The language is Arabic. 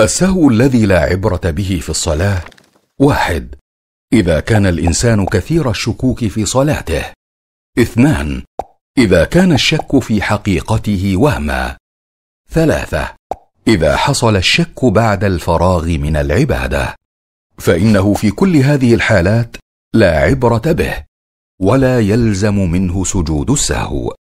السهو الذي لا عبرة به في الصلاة واحد إذا كان الإنسان كثير الشكوك في صلاته اثنان إذا كان الشك في حقيقته وهما ثلاثة إذا حصل الشك بعد الفراغ من العبادة فإنه في كل هذه الحالات لا عبرة به ولا يلزم منه سجود السهو